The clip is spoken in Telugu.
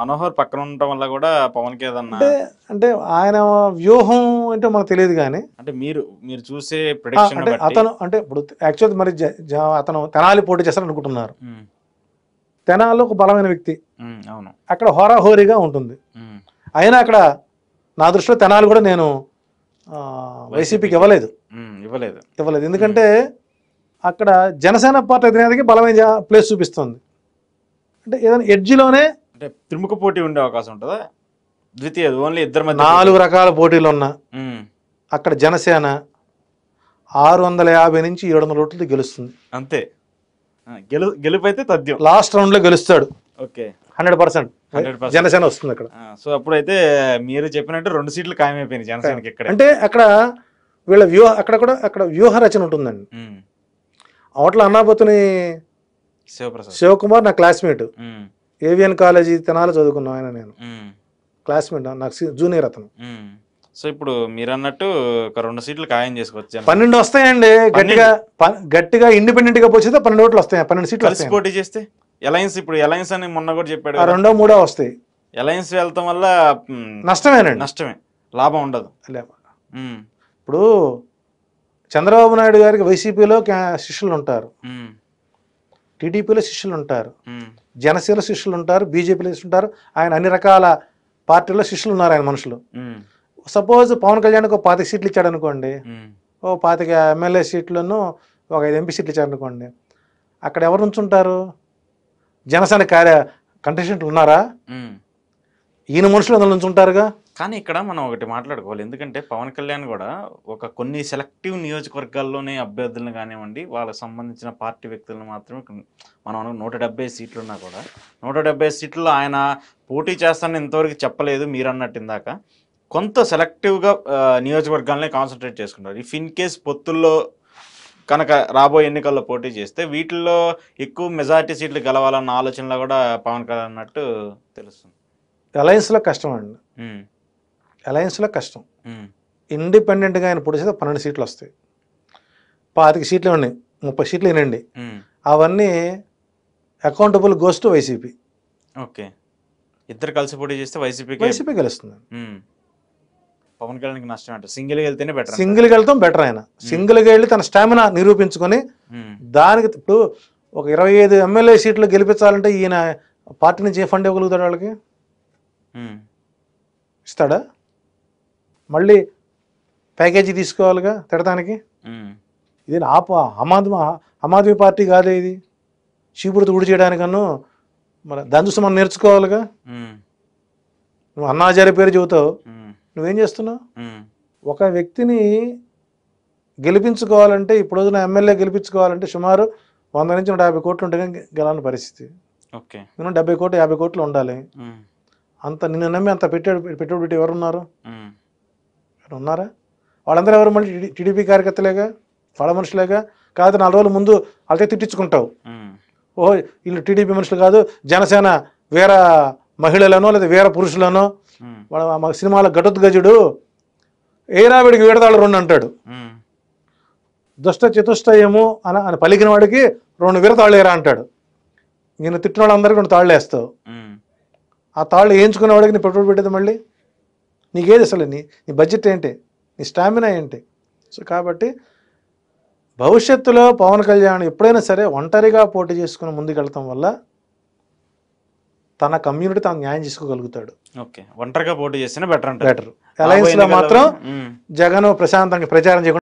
మనోహర్ పక్కన ఉండటం వల్ల కూడా పవన్ కి అంటే ఆయన వ్యూహం అంటే మనకు తెలియదు కానీ అంటే మీరు మీరు చూసే అంటే అతను అంటే ఇప్పుడు యాక్చువల్ మరి జ- అతను తెనాలి పోటీ చేస్తారని అనుకుంటున్నారు తెనాలి ఒక బలమైన వ్యక్తి అవును అక్కడ హోరాహోరీగా ఉంటుంది అయినా అక్కడ నా దృష్టిలో తెనాలి కూడా నేను వైసీపీకి ఇవ్వలేదు ఇవ్వలేదు ఇవ్వలేదు ఎందుకంటే అక్కడ జనసేన పార్టీ అధినేతకి బలమైన ప్లేస్ చూపిస్తుంది అంటే ఏదైనా ఎడ్జిలోనే అంటే త్రిముఖ పోటీ ఉండే అవకాశం ఉంటుందా ద్వితీయ ఓన్లీ ఇద్దరు నాలుగు రకాల పోటీలు ఉన్నా అక్కడ జనసేన ఆరు వందల యాభై నుంచి ఏడు వందల ఓట్లతో గెలుస్తుంది అంతే గెలు గెలుపు అయితే తథ్యం లాస్ట్ రౌండ్లో గెలుస్తాడు ఓకే హండ్రెడ్ పర్సెంట్ జనసేన వస్తుంది అక్కడ సో అప్పుడైతే మీరు చెప్పినట్టు రెండు సీట్లు ఖాయమైపోయినాయి జనసేనకి ఇక్కడ అంటే అక్కడ వీళ్ళ వ్యూహ అక్కడ కూడా అక్కడ వ్యూహ రచన ఉంటుందండి అవట్ల అన్నాబోతుని శివప్రసాద్ శివకుమార్ నా క్లాస్మేట్ ఏవియన్ కాలేజీ తినాలి చదువుకున్నాం ఆయన నేను క్లాస్మేట్ నాకు జూనియర్ అతను సో ఇప్పుడు మీరు అన్నట్టు ఒక రెండు సీట్లు ఖాయం చేసుకోవచ్చు పన్నెండు వస్తాయండి గట్టిగా గట్టిగా ఇండిపెండెంట్ గా పోతే పన్నెండు ఓట్లు వస్తాయి పన్నెండు సీట్లు వస్తాయి పోటీ చేస్తే ఎలయన్స్ ఇప్పుడు ఎలయన్స్ అని మొన్న కూడా చెప్పాడు రెండో మూడో వస్తాయి ఎలయన్స్ వెళ్తాం వల్ల నష్టమేనండి నష్టమే లాభం ఉండదు ఇప్పుడు చంద్రబాబు నాయుడు గారికి వైసీపీలో శిష్యులు ఉంటారు టీడీపీలో శిష్యులు ఉంటారు జనసేన శిష్యులు ఉంటారు బీజేపీలో శిష్యులు ఉంటారు ఆయన అన్ని రకాల పార్టీలో శిష్యులు ఉన్నారు ఆయన మనుషులు సపోజ్ పవన్ కళ్యాణ్కి ఒక పాతిక సీట్లు ఇచ్చాడు అనుకోండి ఓ పాతిక ఎమ్మెల్యే సీట్లను ఒక ఐదు ఎంపీ సీట్లు ఇచ్చారు అనుకోండి అక్కడ ఎవరు ఉంటారు జనసేన కార్య కంటెస్టెంట్లు ఉన్నారా ఈయన మనుషులు అందులో ఉంటారుగా కానీ ఇక్కడ మనం ఒకటి మాట్లాడుకోవాలి ఎందుకంటే పవన్ కళ్యాణ్ కూడా ఒక కొన్ని సెలెక్టివ్ నియోజకవర్గాల్లోనే అభ్యర్థులను కానివ్వండి వాళ్ళకి సంబంధించిన పార్టీ వ్యక్తులను మాత్రమే మనం నూట డెబ్బై ఉన్నా కూడా నూట డెబ్బై సీట్లు ఆయన పోటీ చేస్తానని ఇంతవరకు చెప్పలేదు మీరు అన్నట్టు ఇందాక కొంత సెలెక్టివ్గా నియోజకవర్గాలనే కాన్సన్ట్రేట్ చేసుకుంటారు ఈ ఫిన్ కేస్ పొత్తుల్లో కనుక రాబోయే ఎన్నికల్లో పోటీ చేస్తే వీటిల్లో ఎక్కువ మెజార్టీ సీట్లు గెలవాలన్న ఆలోచనలో కూడా పవన్ కళ్యాణ్ అన్నట్టు తెలుస్తుంది అలయన్స్లో కష్టం అండి అలయన్స్లో కష్టం ఇండిపెండెంట్గా ఆయన పొడిచేది పన్నెండు సీట్లు వస్తాయి పాతిక సీట్లు ఉన్నాయి ముప్పై సీట్లు వినండి అవన్నీ accountable goes to YCP okay ఇద్దరు కలిసి పోటీ చేస్తే వైసీపీ వైసీపీ గెలుస్తుంది పవన్ కళ్యాణ్కి నష్టం అంట సింగిల్గా వెళ్తేనే బెటర్ సింగిల్గా వెళ్తాం బెటర్ ఆయన సింగిల్గా వెళ్ళి తన స్టామినా నిరూపించుకొని దానికి ఇప్పుడు ఒక ఇరవై ఐదు ఎమ్మెల్యే సీట్లు గెలిపించాలంటే ఈయన పార్టీ నుంచి ఏ ఫండ్ ఇవ్వగలుగుతాడు వాళ్ళకి ఇస్తాడా మళ్ళీ ప్యాకేజీ తీసుకోవాలిగా తిడతానికి ఇది ఆప అమాధమ అమాధవి పార్టీ కాదే ఇది చీపురుతో గుడి చేయడానికన్ను మన దాని చూస్తే మనం నేర్చుకోవాలిగా నువ్వు అన్నాచార్య పేరు చెబుతావు నువ్వేం చేస్తున్నావు ఒక వ్యక్తిని గెలిపించుకోవాలంటే ఇప్పుడు రోజున ఎమ్మెల్యే గెలిపించుకోవాలంటే సుమారు వంద నుంచి నూట యాభై కోట్లు ఉంటే గెలని పరిస్థితి నేను డెబ్బై కోట్లు యాభై కోట్లు ఉండాలి అంత నిన్ను నమ్మి అంత పెట్టాడు పెట్టుబడి ఎవరున్నారు అక్కడ ఉన్నారా వాళ్ళందరూ ఎవరు మళ్ళీ టీడీపీ కార్యకర్తలేగా వాళ్ళ మనుషులేగా కాదు నాలుగు రోజుల ముందు వాళ్ళతో తిట్టించుకుంటావు ఓ వీళ్ళు టీడీపీ మనుషులు కాదు జనసేన వేరే మహిళలనో లేదా వేరే పురుషులనో వాళ్ళ మా సినిమాల ఘటోద్గజుడు గజుడు వీడికి విడతాడు రెండు అంటాడు దుష్ట చతుష్టయము అని అని పలికిన వాడికి రెండు విడతాళ్ళు ఏరా అంటాడు నేను తిట్టిన వాళ్ళందరికీ రెండు తాళ్ళు వేస్తావు ఆ తాళ్ళు వేయించుకునే వాడికి నీ పెట్టుబడి పెట్టేది మళ్ళీ నీకేది అసలు నీ నీ బడ్జెట్ ఏంటి నీ స్టామినా ఏంటి సో కాబట్టి భవిష్యత్తులో పవన్ కళ్యాణ్ ఎప్పుడైనా సరే ఒంటరిగా పోటీ చేసుకుని ముందుకెళ్ళటం వల్ల తన కమ్యూనిటీ తాను న్యాయం చేసుకోగలుగుతాడు ఒంటరిగా పోటీ చేస్తేనే బెటర్ బెటర్ అలయన్స్ లో మాత్రం జగన్ ప్రశాంతంగా ప్రచారం చేయకుండా